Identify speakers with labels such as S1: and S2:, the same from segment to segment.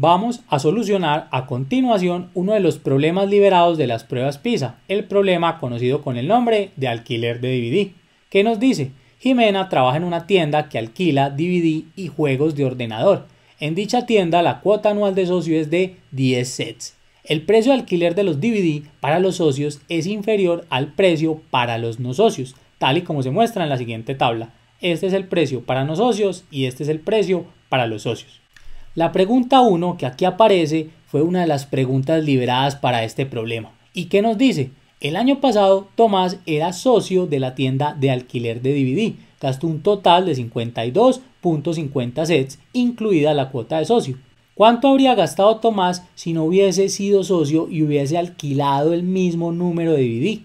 S1: Vamos a solucionar a continuación uno de los problemas liberados de las pruebas PISA, el problema conocido con el nombre de alquiler de DVD, que nos dice, Jimena trabaja en una tienda que alquila DVD y juegos de ordenador. En dicha tienda la cuota anual de socio es de 10 sets. El precio de alquiler de los DVD para los socios es inferior al precio para los no socios, tal y como se muestra en la siguiente tabla. Este es el precio para no socios y este es el precio para los socios. La pregunta 1 que aquí aparece fue una de las preguntas liberadas para este problema. ¿Y qué nos dice? El año pasado Tomás era socio de la tienda de alquiler de DVD, gastó un total de 52.50 sets, incluida la cuota de socio. ¿Cuánto habría gastado Tomás si no hubiese sido socio y hubiese alquilado el mismo número de DVD?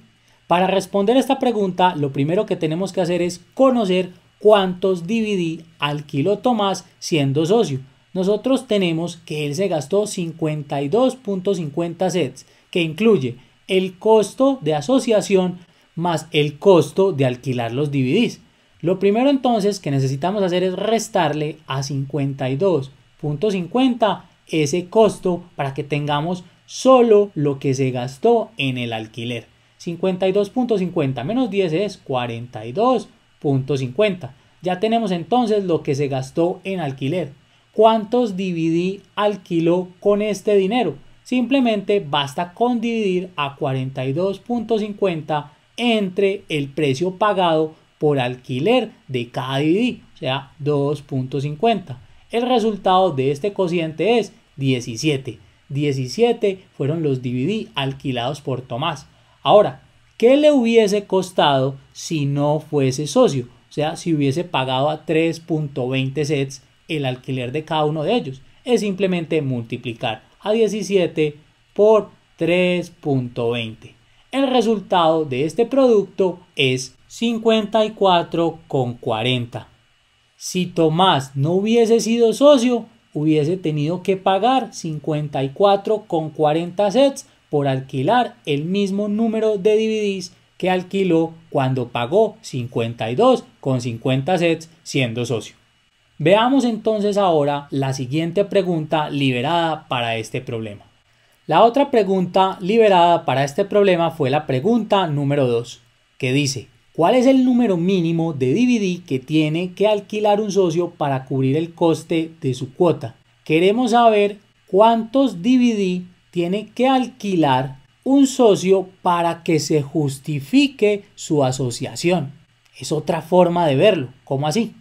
S1: Para responder a esta pregunta, lo primero que tenemos que hacer es conocer cuántos DVD alquiló Tomás siendo socio nosotros tenemos que él se gastó 52.50 sets, que incluye el costo de asociación más el costo de alquilar los DVDs. Lo primero entonces que necesitamos hacer es restarle a 52.50 ese costo para que tengamos solo lo que se gastó en el alquiler. 52.50 menos 10 es 42.50. Ya tenemos entonces lo que se gastó en alquiler cuántos dividí alquiló con este dinero. Simplemente basta con dividir a 42.50 entre el precio pagado por alquiler de cada DVD, o sea, 2.50. El resultado de este cociente es 17. 17 fueron los DVD alquilados por Tomás. Ahora, ¿qué le hubiese costado si no fuese socio? O sea, si hubiese pagado a 3.20 sets el alquiler de cada uno de ellos. Es simplemente multiplicar a 17 por 3.20. El resultado de este producto es 54,40. Si Tomás no hubiese sido socio, hubiese tenido que pagar 54,40 sets por alquilar el mismo número de DVDs que alquiló cuando pagó 52,50 sets siendo socio. Veamos entonces ahora la siguiente pregunta liberada para este problema. La otra pregunta liberada para este problema fue la pregunta número 2, que dice, ¿cuál es el número mínimo de DVD que tiene que alquilar un socio para cubrir el coste de su cuota? Queremos saber cuántos DVD tiene que alquilar un socio para que se justifique su asociación. Es otra forma de verlo. ¿Cómo así?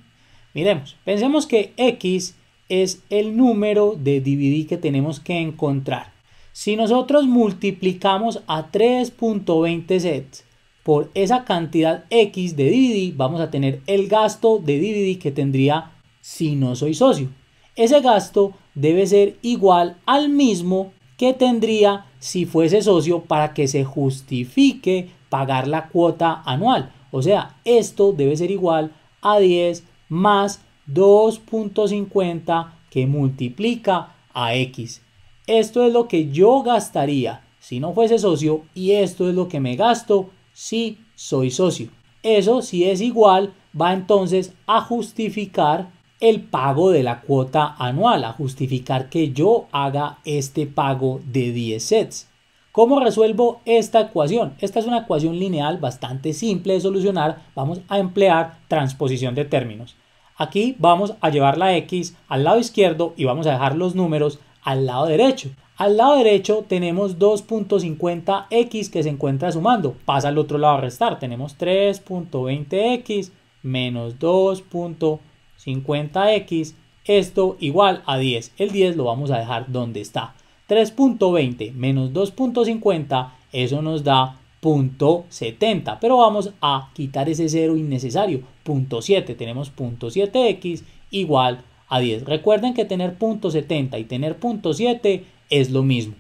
S1: Miremos, pensemos que x es el número de DVD que tenemos que encontrar. Si nosotros multiplicamos a 3.20 sets por esa cantidad x de DVD, vamos a tener el gasto de DVD que tendría si no soy socio. Ese gasto debe ser igual al mismo que tendría si fuese socio para que se justifique pagar la cuota anual. O sea, esto debe ser igual a 10 más 2.50 que multiplica a X. Esto es lo que yo gastaría si no fuese socio y esto es lo que me gasto si soy socio. Eso si es igual va entonces a justificar el pago de la cuota anual, a justificar que yo haga este pago de 10 sets. ¿Cómo resuelvo esta ecuación? Esta es una ecuación lineal bastante simple de solucionar. Vamos a emplear transposición de términos. Aquí vamos a llevar la X al lado izquierdo y vamos a dejar los números al lado derecho. Al lado derecho tenemos 2.50x que se encuentra sumando. Pasa al otro lado a restar. Tenemos 3.20x menos 2.50x. Esto igual a 10. El 10 lo vamos a dejar donde está. 3.20 menos 2.50, eso nos da punto 70, pero vamos a quitar ese cero innecesario, punto 7, tenemos punto 7x igual a 10. Recuerden que tener punto 70 y tener punto 7 es lo mismo.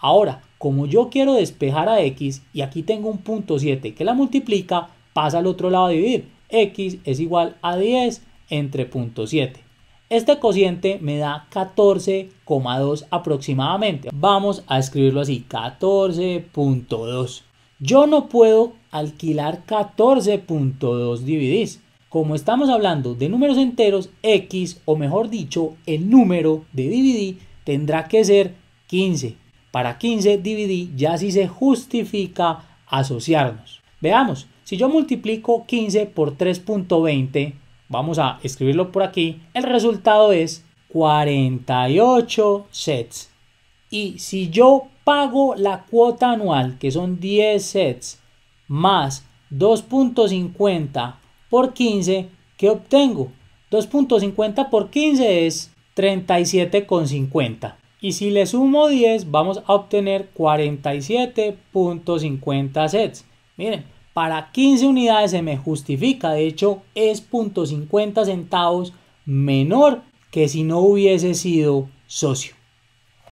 S1: Ahora, como yo quiero despejar a x y aquí tengo un punto 7 que la multiplica, pasa al otro lado a dividir. x es igual a 10 entre punto 7. Este cociente me da 14,2 aproximadamente. Vamos a escribirlo así, 14.2. Yo no puedo alquilar 14.2 DVDs. Como estamos hablando de números enteros, X, o mejor dicho, el número de DVD tendrá que ser 15. Para 15 DVD ya sí se justifica asociarnos. Veamos, si yo multiplico 15 por 3.20, vamos a escribirlo por aquí, el resultado es 48 sets. Y si yo pago la cuota anual, que son 10 sets, más 2.50 por 15, ¿qué obtengo? 2.50 por 15 es 37,50. Y si le sumo 10, vamos a obtener 47.50 sets. Miren, para 15 unidades se me justifica. De hecho, es .50 centavos menor que si no hubiese sido socio.